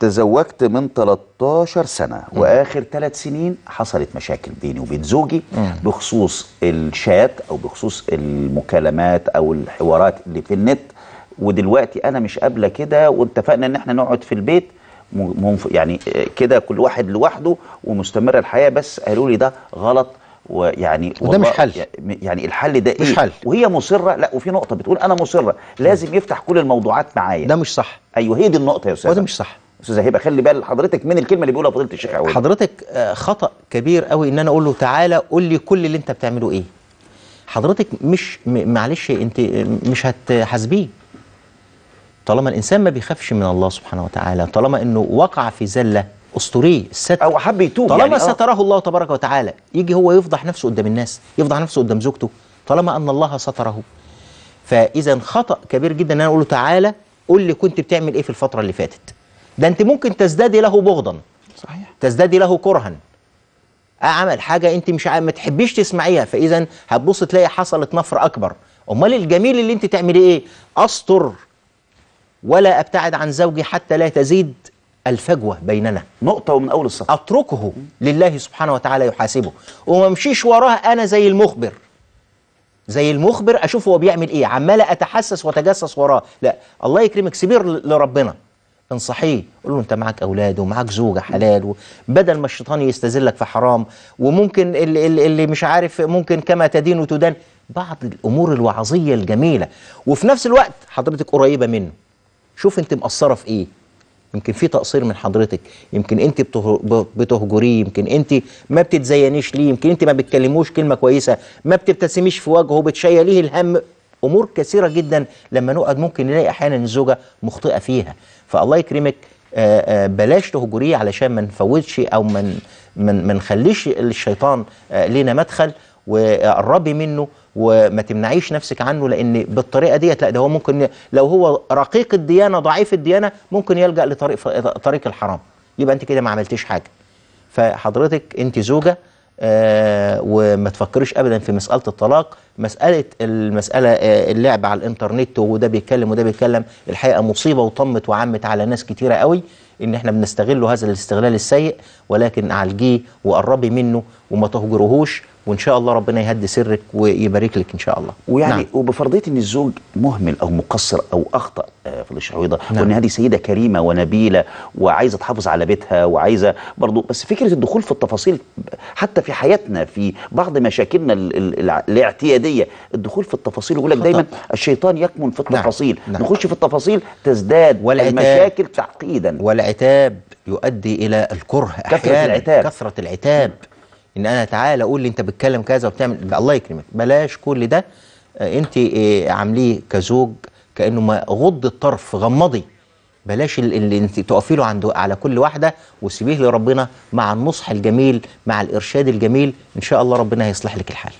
تزوجت من 13 سنة وآخر ثلاث سنين حصلت مشاكل بيني وبين زوجي بخصوص الشات أو بخصوص المكالمات أو الحوارات اللي في النت ودلوقتي أنا مش قابلة كده واتفقنا إن احنا نقعد في البيت يعني كده كل واحد لوحده ومستمرة الحياة بس قالوا لي ده غلط ويعني وده مش حل يعني, يعني الحل ده ايه مش حل. وهي مصره لا وفي نقطه بتقول انا مصره لازم يفتح كل الموضوعات معايا ده مش صح ايوه هي دي النقطه يا استاذ وده مش صح استاذ هيبه خلي بال حضرتك من الكلمه اللي بيقولها فضيله الشيخ عواد حضرتك آه، خطا كبير قوي ان انا اقول له تعالى قول لي كل اللي انت بتعمله ايه حضرتك مش معلش انت آه، مش هتحاسبيه طالما الانسان ما بيخافش من الله سبحانه وتعالى طالما انه وقع في زله اسطوريه الستر او حب يتوب يعني، طالما يعني ستره الله تبارك وتعالى يجي هو يفضح نفسه قدام الناس يفضح نفسه قدام زوجته طالما ان الله ستره فاذا خطا كبير جدا ان انا اقول له تعالى قول لي كنت بتعمل ايه في الفتره اللي فاتت ده انت ممكن تزدادي له بغضا صحيح تزدادي له كرها آه، عمل حاجه انت مش ما تحبيش تسمعيها فاذا هتبص تلاقي حصلت نفره اكبر امال الجميل اللي انت تعملي ايه استر ولا ابتعد عن زوجي حتى لا تزيد الفجوه بيننا نقطه ومن اول السطر اتركه لله سبحانه وتعالى يحاسبه وما امشيش وراه انا زي المخبر زي المخبر اشوف هو بيعمل ايه عمال اتحسس واتجسس وراه لا الله يكرمك سيبير لربنا انصحيه قول له انت معاك اولاد ومعاك زوجه حلال بدل ما الشيطان يستذلك في حرام وممكن اللي, اللي مش عارف ممكن كما تدين وتدان بعض الامور الوعظيه الجميله وفي نفس الوقت حضرتك قريبه منه شوف انت مقصره في ايه يمكن في تقصير من حضرتك يمكن انت بتهجريه يمكن انت ما بتتزينيش ليه يمكن انت ما بتكلموش كلمه كويسه ما بتبتسميش في وجهه بتشيليه الهم امور كثيره جدا لما نقعد ممكن نلاقي احيانا الزوجه مخطئه فيها فالله يكرمك آه، آه، بلاش تهجريه علشان ما نفوتش او ما ما نخليش الشيطان آه، لنا مدخل وقربي منه وما تمنعيش نفسك عنه لان بالطريقه ديت لا ده هو ممكن لو هو رقيق الديانه ضعيف الديانه ممكن يلجا لطريق طريق الحرام يبقى انت كده ما عملتيش حاجه فحضرتك انت زوجه آه وما تفكريش ابدا في مساله الطلاق مساله المساله آه اللعب على الانترنت وده بيتكلم وده بيتكلم الحقيقه مصيبه وطمت وعمت على ناس كتيره قوي ان احنا بنستغله هذا الاستغلال السيء ولكن عالجيه وقربي منه وما تهجرهوش وان شاء الله ربنا يهدي سرك ويبارك لك ان شاء الله ويعني نعم. وبفرضيه ان الزوج مهمل او مقصر او اخطا آه، في الشعويضه نعم. وان هذه سيده كريمه ونبيله وعايزه تحافظ على بيتها وعايزه برضو بس فكره الدخول في التفاصيل حتى في حياتنا في بعض مشاكلنا الاعتياديه الدخول في التفاصيل يقول لك دايما الشيطان يكمن في نعم. التفاصيل نعم. نخش في التفاصيل تزداد المشاكل تعقيدا والعتاب يؤدي الى الكره احيانا كثره العتاب كثره العتاب ان انا تعالى اقول لي انت بتتكلم كذا وبتعمل الله يكرمك بلاش كل ده آه، انت آه، عامليه كزوج كانه ما غض الطرف غمضي بلاش اللي انت تقفي له عنده على كل واحده وسيبيه لربنا مع النصح الجميل مع الارشاد الجميل ان شاء الله ربنا هيصلح لك الحال